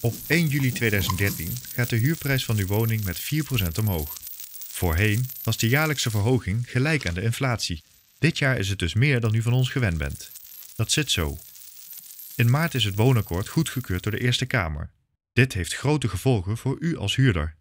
Op 1 juli 2013 gaat de huurprijs van uw woning met 4% omhoog. Voorheen was de jaarlijkse verhoging gelijk aan de inflatie. Dit jaar is het dus meer dan u van ons gewend bent. Dat zit zo. In maart is het woonakkoord goedgekeurd door de Eerste Kamer. Dit heeft grote gevolgen voor u als huurder.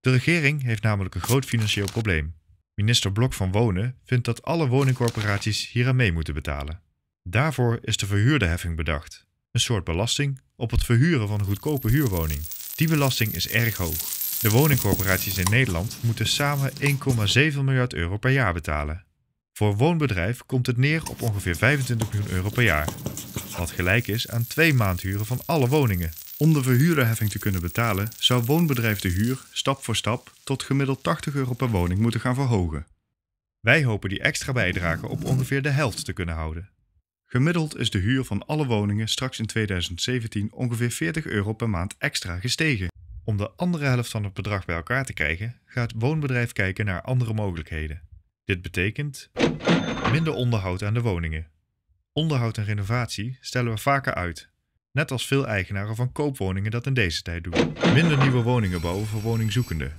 De regering heeft namelijk een groot financieel probleem. Minister Blok van Wonen vindt dat alle woningcorporaties hieraan mee moeten betalen. Daarvoor is de verhuurdeheffing bedacht, een soort belasting op het verhuren van een goedkope huurwoning. Die belasting is erg hoog. De woningcorporaties in Nederland moeten samen 1,7 miljard euro per jaar betalen. Voor woonbedrijf komt het neer op ongeveer 25 miljoen euro per jaar. Wat gelijk is aan twee maandhuren van alle woningen. Om de verhuurderheffing te kunnen betalen, zou woonbedrijf de huur stap voor stap tot gemiddeld 80 euro per woning moeten gaan verhogen. Wij hopen die extra bijdrage op ongeveer de helft te kunnen houden. Gemiddeld is de huur van alle woningen straks in 2017 ongeveer 40 euro per maand extra gestegen. Om de andere helft van het bedrag bij elkaar te krijgen, gaat woonbedrijf kijken naar andere mogelijkheden. Dit betekent minder onderhoud aan de woningen. Onderhoud en renovatie stellen we vaker uit, net als veel eigenaren van koopwoningen dat in deze tijd doen. Minder nieuwe woningen bouwen voor woningzoekenden.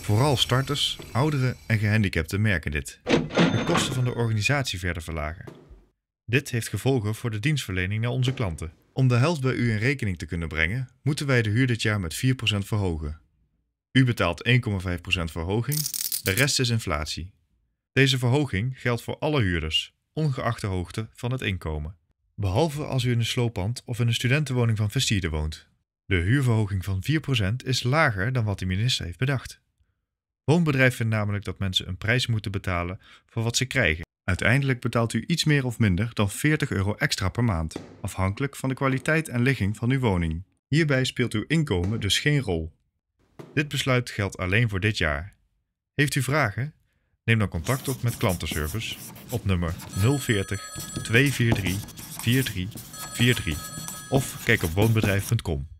Vooral starters, ouderen en gehandicapten merken dit. De kosten van de organisatie verder verlagen dit heeft gevolgen voor de dienstverlening naar onze klanten. Om de helft bij u in rekening te kunnen brengen, moeten wij de huur dit jaar met 4% verhogen. U betaalt 1,5% verhoging, de rest is inflatie. Deze verhoging geldt voor alle huurders, ongeacht de hoogte van het inkomen. Behalve als u in een slooppand of in een studentenwoning van vestide woont. De huurverhoging van 4% is lager dan wat de minister heeft bedacht. Woonbedrijven vindt namelijk dat mensen een prijs moeten betalen voor wat ze krijgen. Uiteindelijk betaalt u iets meer of minder dan 40 euro extra per maand, afhankelijk van de kwaliteit en ligging van uw woning. Hierbij speelt uw inkomen dus geen rol. Dit besluit geldt alleen voor dit jaar. Heeft u vragen? Neem dan contact op met klantenservice op nummer 040 243 4343 of kijk op woonbedrijf.com.